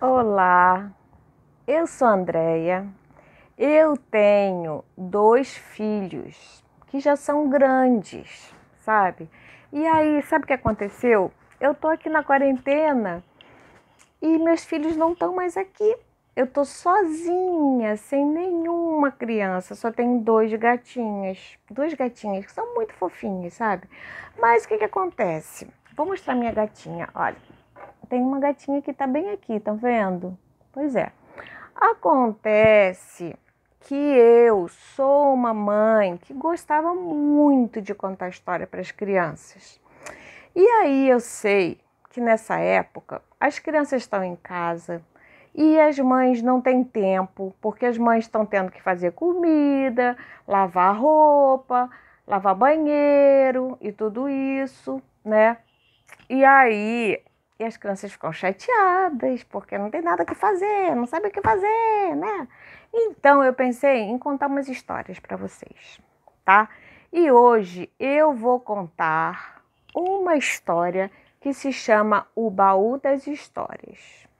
Olá, eu sou Andreia. Eu tenho dois filhos que já são grandes, sabe? E aí, sabe o que aconteceu? Eu tô aqui na quarentena e meus filhos não estão mais aqui. Eu tô sozinha, sem nenhuma criança, só tenho dois gatinhas, duas gatinhas que são muito fofinhas, sabe? Mas o que que acontece? Vou mostrar minha gatinha, olha tem uma gatinha que tá bem aqui, estão tá vendo? Pois é. Acontece que eu sou uma mãe que gostava muito de contar história para as crianças. E aí eu sei que nessa época as crianças estão em casa e as mães não têm tempo, porque as mães estão tendo que fazer comida, lavar roupa, lavar banheiro e tudo isso, né? E aí e as crianças ficam chateadas, porque não tem nada que fazer, não sabe o que fazer, né? Então eu pensei em contar umas histórias para vocês, tá? E hoje eu vou contar uma história que se chama O Baú das Histórias.